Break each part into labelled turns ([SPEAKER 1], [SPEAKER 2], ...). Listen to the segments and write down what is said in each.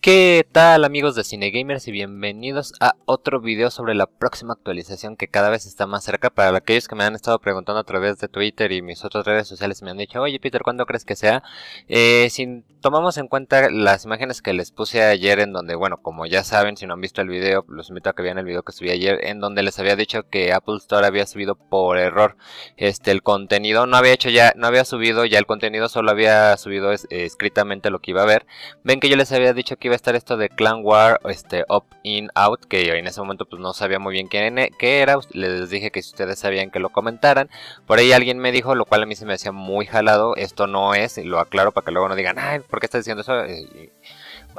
[SPEAKER 1] ¿Qué tal amigos de Cinegamers y bienvenidos a otro video sobre la próxima actualización que cada vez está más cerca para aquellos que me han estado preguntando a través de Twitter y mis otras redes sociales me han dicho oye Peter ¿cuándo crees que sea? Eh, si tomamos en cuenta las imágenes que les puse ayer en donde bueno como ya saben si no han visto el video los invito a que vean el video que subí ayer en donde les había dicho que Apple Store había subido por error este el contenido no había hecho ya no había subido ya el contenido solo había subido eh, escritamente lo que iba a ver ven que yo les había dicho que iba a estar esto de Clan War, este, Up In Out, que en ese momento pues no sabía muy bien quién era, les dije que si ustedes sabían que lo comentaran, por ahí alguien me dijo, lo cual a mí se me hacía muy jalado, esto no es, y lo aclaro para que luego no digan, ay, ¿por qué estás diciendo eso?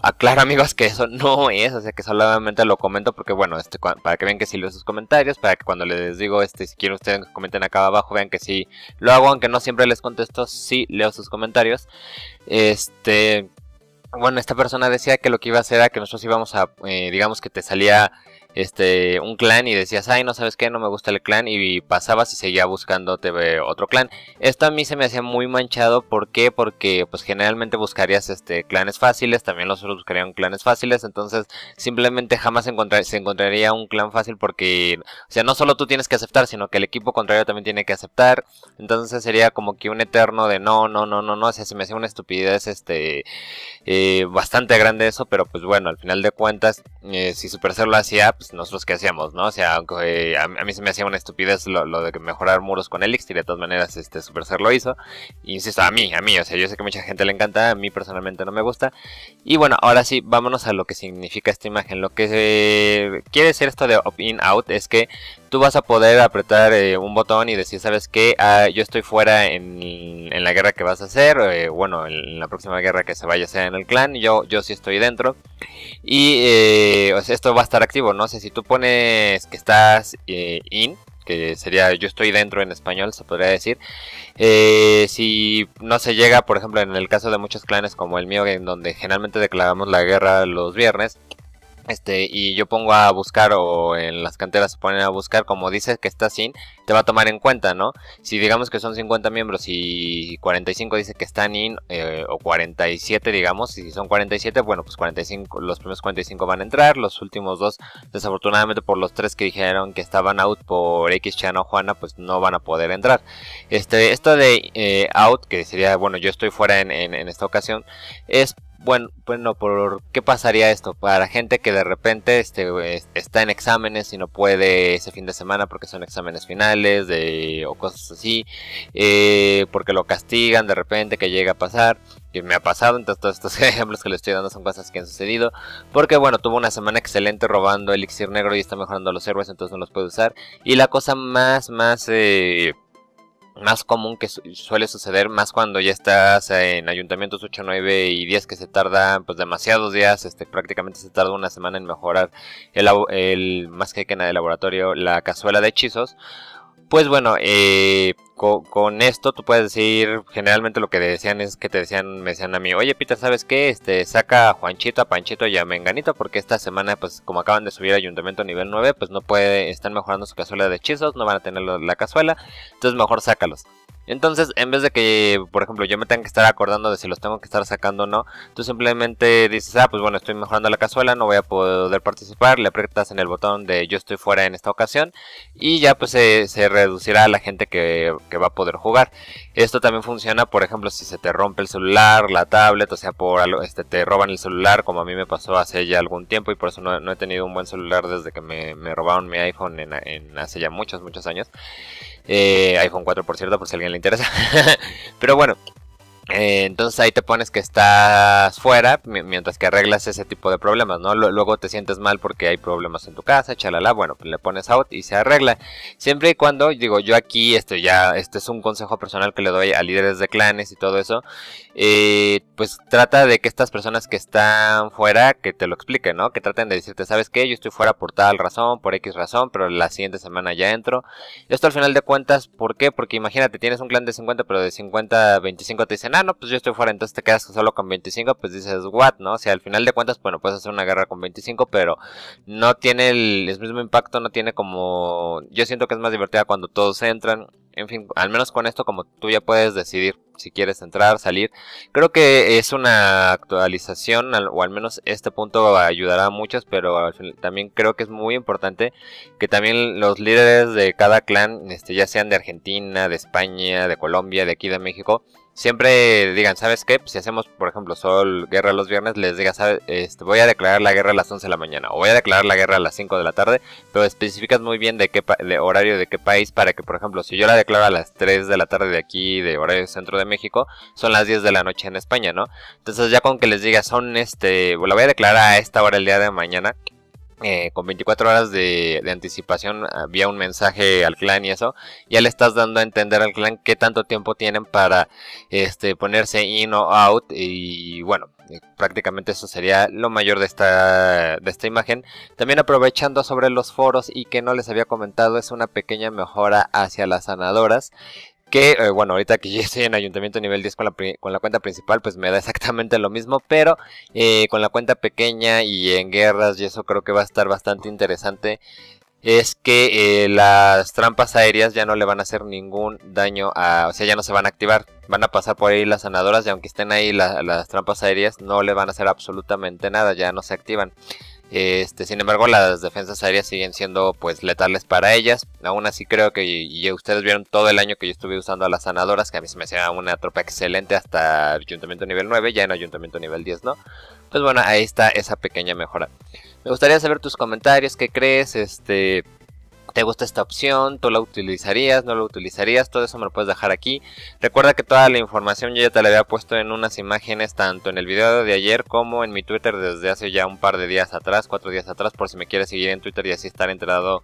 [SPEAKER 1] aclaro amigos que eso no es, o sea que solamente lo comento porque bueno, este, para que vean que si leo sus comentarios, para que cuando les digo, este, si quieren ustedes comenten acá abajo, vean que sí lo hago, aunque no siempre les contesto, si leo sus comentarios. Este, bueno, esta persona decía que lo que iba a hacer era que nosotros íbamos a, eh, digamos que te salía este, un clan y decías, ay, no sabes qué, no me gusta el clan y pasabas y seguía buscándote eh, otro clan. Esto a mí se me hacía muy manchado, ¿por qué? Porque pues generalmente buscarías este, clanes fáciles, también los otros buscarían clanes fáciles, entonces simplemente jamás se encontraría un clan fácil porque, o sea, no solo tú tienes que aceptar, sino que el equipo contrario también tiene que aceptar, entonces sería como que un eterno de no, no, no, no, no, o sea, se me hacía una estupidez este, eh, bastante grande eso, pero pues bueno, al final de cuentas, eh, si super Supercell lo hacía, pues, pues, nosotros que hacíamos, ¿no? O sea, aunque, eh, a, mí se me hacía una estupidez lo, de mejorar muros con Elixir, de todas maneras este super ser lo hizo. Y insisto, a mí, a mí, o sea, yo sé que mucha gente le encanta, a mí personalmente no me gusta. Y bueno, ahora sí, vámonos a lo que significa esta imagen. Lo que quiere decir esto de in out es que tú vas a poder apretar eh, un botón y decir, ¿sabes qué? Ah, yo estoy fuera en, la guerra que vas a hacer, eh, bueno, en la próxima guerra que se vaya a hacer en el clan, yo, yo sí estoy dentro. Y eh, esto va a estar activo, ¿no? sé si tú pones que estás in, que sería yo estoy dentro en español, se podría decir. si no se llega, por ejemplo, en el caso de muchos clanes como el mío, en donde generalmente declaramos la guerra los viernes, este, y yo pongo a buscar o en las canteras se ponen a buscar, como dice que está sin, te va a tomar en cuenta, ¿no? Si digamos que son 50 miembros y 45 dice que están in, eh, o 47 digamos, si son 47, bueno, pues 45, los primeros 45 van a entrar, los últimos dos, desafortunadamente por los tres que dijeron que estaban out por X, Chan o Juana, pues no van a poder entrar. Este, esto de eh, out, que sería, bueno, yo estoy fuera en esta ocasión, es bueno, bueno, por qué pasaría esto para gente que de repente este, está en exámenes y no puede ese fin de semana porque son exámenes finales de, o cosas así, eh, porque lo castigan de repente que llega a pasar. Que me ha pasado, entonces todos estos ejemplos que le estoy dando son cosas que han sucedido. Porque bueno, tuvo una semana excelente robando elixir negro y está mejorando los héroes, entonces no los puede usar. Y la cosa más, más eh, más común que suele suceder, más cuando ya estás en ayuntamientos 8, 9 y 10 que se tardan pues demasiados días, este prácticamente se tarda una semana en mejorar el, el más que, que en el laboratorio la cazuela de hechizos. Pues bueno, eh, con, esto tú puedes decir, generalmente lo que decían es que te decían, me decían a mí, oye Peter, ¿sabes qué? Este, saca a Juanchito, a Panchito y a Menganito porque esta semana, pues como acaban de subir ayuntamiento a nivel 9, pues no puede, están mejorando su cazuela de hechizos, no van a tener la cazuela, entonces mejor sácalos. Entonces, en vez de que, por ejemplo, yo me tenga que estar acordando de si los tengo que estar sacando o no, tú simplemente dices, ah, pues bueno, estoy mejorando la cazuela, no voy a poder participar, le aprietas en el botón de yo estoy fuera en esta ocasión y ya pues se, se reducirá la gente que, va a poder jugar. Esto también funciona, por ejemplo, si se te rompe el celular, la tablet, o sea, por este, te roban el celular, como a mí me pasó hace ya algún tiempo y por eso no, he tenido un buen celular desde que me, robaron mi iPhone hace ya muchos, muchos años. Eh, iPhone 4 por cierto, por si a alguien le interesa. Pero bueno, eh, entonces ahí te pones que estás fuera mientras que arreglas ese tipo de problemas, ¿no? luego te sientes mal porque hay problemas en tu casa, chalala, bueno, pues le pones out y se arregla. Siempre y cuando, digo, yo aquí, este ya, este es un consejo personal que le doy a líderes de clanes y todo eso, eh, pues trata de que estas personas que están fuera, que te lo expliquen, ¿no? Que traten de decirte, ¿sabes qué? Yo estoy fuera por tal razón, por X razón, pero la siguiente semana ya entro. Esto al final de cuentas, ¿por qué? Porque imagínate, tienes un clan de 50, pero de 50 a 25 te dicen, Ah, no, pues yo estoy fuera, entonces te quedas solo con 25, pues dices, what, ¿no? O sea, al final de cuentas, bueno, puedes hacer una guerra con 25, pero no tiene el, mismo impacto, no tiene como... Yo siento que es más divertida cuando todos entran, en fin, al menos con esto como tú ya puedes decidir si quieres entrar, salir. Creo que es una actualización, o al menos este punto ayudará a muchos, pero también creo que es muy importante que también los líderes de cada clan, este, ya sean de Argentina, de España, de Colombia, de aquí de México, siempre digan, ¿sabes qué? si hacemos, por ejemplo, sol, guerra los viernes, les diga, este, voy a declarar la guerra a las 11 de la mañana o voy a declarar la guerra a las 5 de la tarde, pero especificas muy bien de qué horario de qué país para que, por ejemplo, si yo la declaro a las 3 de la tarde de aquí, de horario centro de México, son las 10 de la noche en España, ¿no? Entonces ya con que les diga, son este, la voy a declarar a esta hora el día de mañana, eh, con 24 horas de, anticipación había un mensaje al clan y eso, ya le estás dando a entender al clan qué tanto tiempo tienen para este, ponerse in o out y bueno, eh, prácticamente eso sería lo mayor de esta, de esta imagen. También aprovechando sobre los foros y que no les había comentado es una pequeña mejora hacia las sanadoras que, eh, bueno, ahorita que yo estoy en Ayuntamiento nivel 10 con la, cuenta principal, pues me da exactamente lo mismo, pero eh, con la cuenta pequeña y en guerras y eso creo que va a estar bastante interesante es que eh, las trampas aéreas ya no le van a hacer ningún daño O sea, ya no se van a activar. Van a pasar por ahí las sanadoras y aunque estén ahí las trampas aéreas no le van a hacer absolutamente nada, ya no se activan. Este, sin embargo, las defensas aéreas siguen siendo pues letales para ellas. Aún así creo que y, ustedes vieron todo el año que yo estuve usando a las sanadoras, que a mí se me hacía una tropa excelente hasta ayuntamiento nivel 9, ya en ayuntamiento nivel 10, ¿no? pues bueno, ahí está esa pequeña mejora. Me gustaría saber tus comentarios, qué crees, este te gusta esta opción, tú la utilizarías, no la utilizarías, todo eso me lo puedes dejar aquí. Recuerda que toda la información yo ya te la había puesto en unas imágenes tanto en el video de ayer como en mi Twitter desde hace ya un par de días atrás, cuatro días atrás, por si me quieres seguir en Twitter y así estar enterado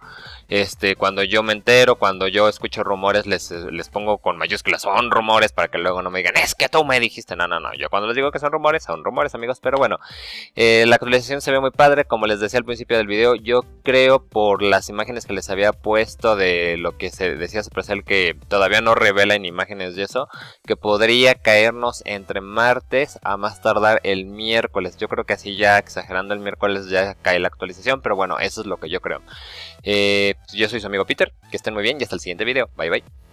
[SPEAKER 1] este, cuando yo me entero, cuando yo escucho rumores, les, les pongo con mayúsculas, son rumores para que luego no me digan, es que tú me dijiste, no, no, no, yo cuando les digo que son rumores, son rumores amigos, pero bueno, eh, la actualización se ve muy padre, como les decía al principio del video, yo creo por las imágenes que les había había puesto de lo que se decía el que todavía no revela en imágenes de eso, que podría caernos entre martes a más tardar el miércoles. Yo creo que así ya exagerando el miércoles ya cae la actualización, pero bueno, eso es lo que yo creo. Eh, pues, yo soy su amigo Peter, que estén muy bien y hasta el siguiente video. Bye bye.